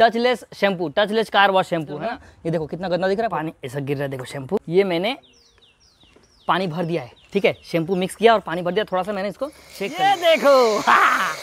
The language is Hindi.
touchless shampoo touchless car wash shampoo है ना ये देखो कितना गंदा दिख रहा है पानी ऐसा गिर रहा है देखो शैम्पू ये मैंने पानी भर दिया है ठीक है शैम्पू मिक्स किया और पानी भर दिया थोड़ा सा मैंने इसको ये देखो